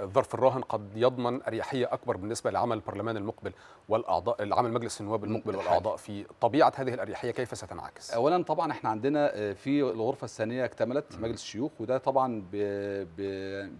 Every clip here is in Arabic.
الظرف الراهن قد يضمن اريحيه اكبر بالنسبه لعمل البرلمان المقبل والاعضاء العمل مجلس النواب المقبل والاعضاء في طبيعه هذه الاريحيه كيف ستنعكس؟ اولا طبعا احنا عندنا آه، في الغرفه الثانيه اكتملت مجلس الشيوخ وده طبعا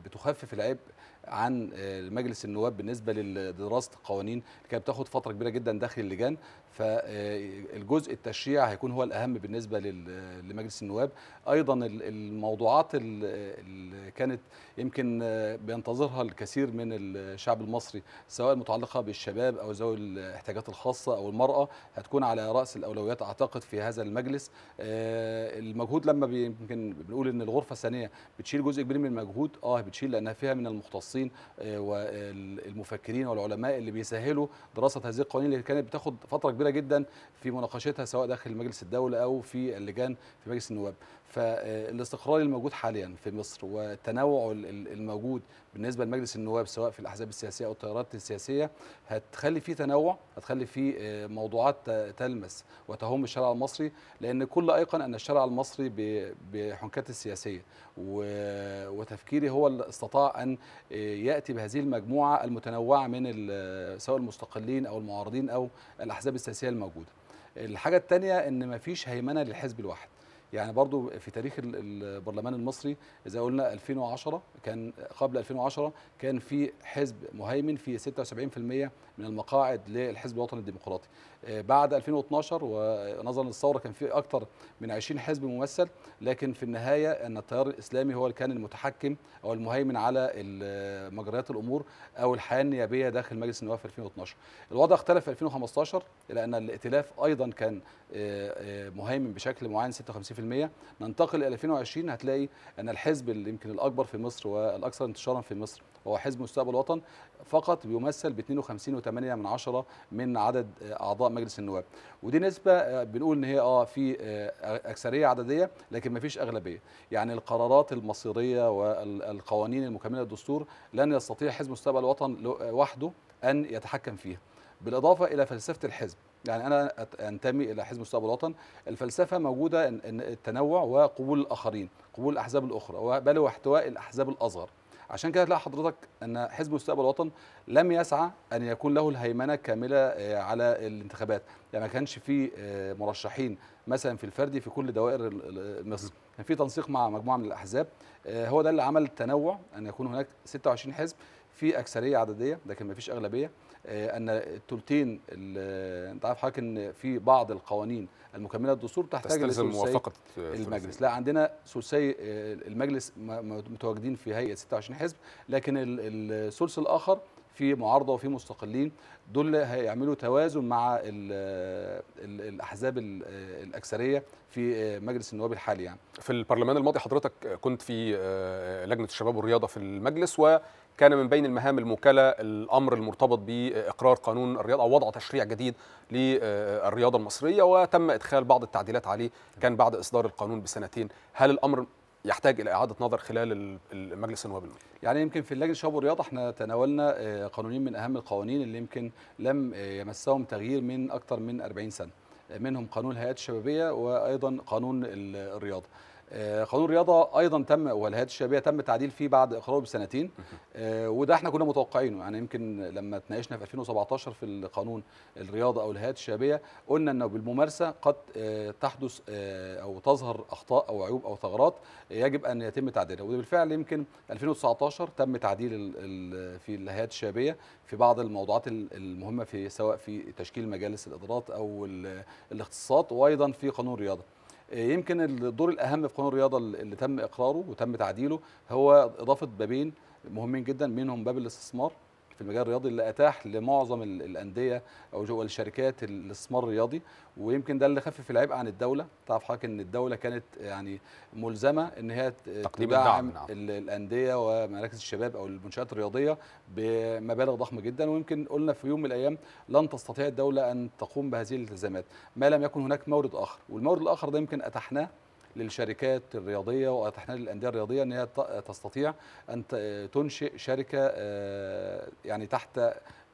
بتخفف العبء عن آه، مجلس النواب بالنسبه لدراسه القوانين اللي كانت بتاخد فتره كبيره جدا داخل اللجان فالجزء آه، التشريع هيكون هو الاهم بالنسبه آه، لمجلس النواب ايضا الموضوعات اللي كانت يمكن بينتظرها الكثير من الشعب المصري سواء متعلقه بالشباب او ذوي الاحتياجات الخاصه او المراه هتكون على راس الاولويات اعتقد في هذا المجلس المجهود لما يمكن بنقول ان الغرفه الثانيه بتشيل جزء كبير من المجهود اه بتشيل لانها فيها من المختصين المختصين آه، والمفكرين والعلماء اللي بيسهلوا دراسه هذه القوانين اللي كانت بتاخد فتره كبيره جدا في مناقشتها سواء داخل مجلس الدوله او في اللجان في مجلس النواب فالاستقرار الموجود حاليا في مصر والتنوع الموجود بالنسبه لمجلس النواب سواء في الاحزاب السياسيه او التيارات السياسيه هتخلي فيه تنوع هتخلي فيه آه، موضوعات تلمس وتهم الشارع المصري لان كل ايقن ان الشارع المصري بحنكات السياسيه وتفكيري هو اللي استطاع ان آه، ياتي بهذه المجموعه المتنوعه من سواء المستقلين او المعارضين او الاحزاب السياسيه الموجوده. الحاجه الثانيه ان مفيش هيمنه للحزب الواحد. يعني برضو في تاريخ البرلمان المصري زي قلنا 2010 كان قبل 2010 كان في حزب مهيمن في 76% من المقاعد للحزب الوطني الديمقراطي آه، بعد 2012 ونظرا للثوره كان في اكثر من 20 حزب ممثل لكن في النهايه ان التيار الاسلامي هو اللي كان المتحكم او المهيمن على مجريات الامور او الحياه النيابيه داخل مجلس النواب في 2012 الوضع اختلف في 2015 لان الائتلاف ايضا كان آه، آه، مهيمن بشكل معين 56 3% ننتقل الى 2020 هتلاقي ان الحزب اللي يمكن الاكبر في مصر والاكثر انتشارا في مصر هو حزب مستقبل الوطن فقط بيمثل ب 52.8 من عشرة من عدد اعضاء مجلس النواب ودي نسبه آه، بنقول ان هي اه في آه، اكثريه عدديه لكن ما فيش اغلبيه يعني القرارات المصيريه والقوانين المكمله للدستور لن يستطيع حزب مستقبل الوطن آه، وحده ان يتحكم فيها بالاضافه الى فلسفه الحزب يعني انا انتمي الى حزب مستقبل الوطن الفلسفه موجوده ان التنوع وقبول الاخرين قبول الاحزاب الاخرى بل واحتواء الاحزاب الاصغر عشان كده تلاقي حضرتك ان حزب مستقبل الوطن لم يسعى ان يكون له الهيمنه كامله آه، على الانتخابات يعني ما كانش في آه، مرشحين مثلا في الفردي في كل دوائر المصر كان في تنسيق مع مجموعه من الاحزاب آه، هو ده اللي عمل التنوع ان يكون هناك 26 حزب في اكثريه عدديه لكن ما فيش اغلبيه آه، ان الثلثين انت عارف حضرتك ان في بعض القوانين المكمله للدستور تحتاج تستلزم موافقه المجلس لا عندنا ثلثي آه، المجلس متواجدين في هيئه 26 حزب لكن الثلث الاخر في معارضه وفي مستقلين دول هيعملوا توازن مع الـ الـ الاحزاب الـ الاكثريه في مجلس النواب الحالي يعني في البرلمان الماضي حضرتك كنت في آه، لجنه الشباب والرياضه في المجلس وكان من بين المهام الموكله الامر المرتبط باقرار قانون الرياضه او وضع تشريع جديد للرياضه المصريه وتم ادخال بعض التعديلات عليه كان بعد اصدار القانون بسنتين هل الامر يحتاج الى اعاده نظر خلال المجلس النواب يعني يمكن في اللجنه الشباب والرياضه احنا تناولنا آه، قانونين من اهم القوانين اللي يمكن لم آه، يمسهم تغيير من اكثر من 40 سنه آه، منهم قانون الهيئات الشبابيه وايضا قانون الرياضه قانون آه، الرياضه ايضا تم والهيئات الشبابيه تم التعديل فيه بعد اقراره بسنتين آه، وده احنا كنا متوقعينه يعني يمكن لما اتناقشنا في 2017 في القانون الرياضه او الهيئات الشبابيه قلنا انه بالممارسه قد آه، تحدث او تظهر اخطاء او عيوب او ثغرات يجب ان يتم تعديلها وبالفعل يمكن 2019 تم تعديل في الهيئات الشبابيه في بعض الموضوعات المهمه في سواء في تشكيل مجالس الادارات او الاختصاصات وايضا في قانون الرياضه يمكن الدور الاهم في قانون الرياضه اللي تم اقراره وتم تعديله هو اضافه بابين مهمين جدا منهم باب الاستثمار في المجال الرياضي اللي اتاح لمعظم الانديه او الشركات الاستثمار الرياضي ويمكن ده اللي خفف العبء عن الدوله تعرف حضرتك ان الدوله كانت يعني ملزمه ان هي تقديم الدعم نعم. الانديه ومراكز الشباب او المنشات الرياضيه بمبالغ ضخمه جدا ويمكن قلنا في يوم من الايام لن تستطيع الدوله ان تقوم بهذه الالتزامات ما لم يكن هناك مورد اخر والمورد الاخر ده يمكن اتحناه للشركات الرياضيه وتحنيل الانديه الرياضيه أنها تستطيع ان تنشئ شركه آه، يعني تحت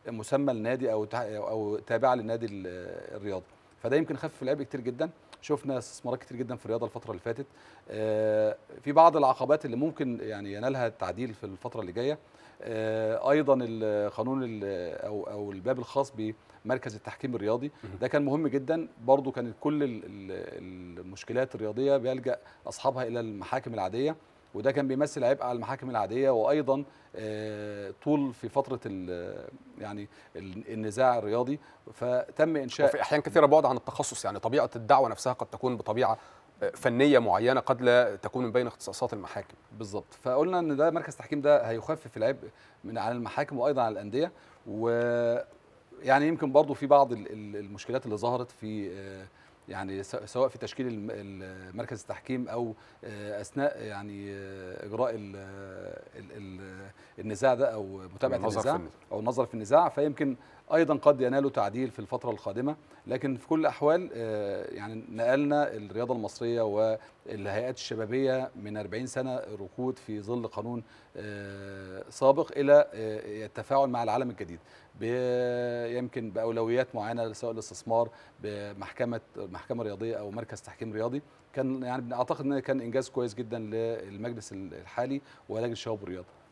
مسمى النادي او او تابعه للنادي الرياضي فده يمكن خفف العبء كتير جدا شفنا استثمارات كتير جدا في الرياضه الفتره اللي فاتت آه، في بعض العقبات اللي ممكن يعني ينالها التعديل في الفتره اللي جايه آه، ايضا القانون او او الباب الخاص بمركز التحكيم الرياضي ده كان مهم جدا برضو كانت كل المشكلات الرياضيه بيلجا اصحابها الى المحاكم العاديه وده كان بيمثل عبء على المحاكم العاديه وايضا آه، طول في فتره يعني النزاع الرياضي فتم انشاء في احيان كثيره بعد عن التخصص يعني طبيعه الدعوه نفسها قد تكون بطبيعه آه، فنيه معينه قد لا تكون من بين اختصاصات المحاكم بالظبط فقلنا ان ده مركز تحكيم ده هيخفف العبء من على المحاكم وايضا على الانديه و يعني يمكن برضو في بعض المشكلات اللي ظهرت في آه، يعني سواء في تشكيل مركز التحكيم او آه، اثناء يعني آه، اجراء ال ال النزاع ده او متابعه النزاع او النظر في النزاع فيمكن ايضا قد ينالوا تعديل في الفتره القادمه لكن في كل الاحوال آه، يعني نقلنا الرياضه المصريه والهيئات الشبابيه من 40 سنه ركود في ظل قانون آه، سابق الى آه، التفاعل مع العالم الجديد يمكن باولويات معينه سواء الاستثمار بمحكمه محكمه رياضيه او مركز تحكيم رياضي كان يعني اعتقد ان كان انجاز كويس جدا للمجلس الحالي ولجنه الشباب والرياضه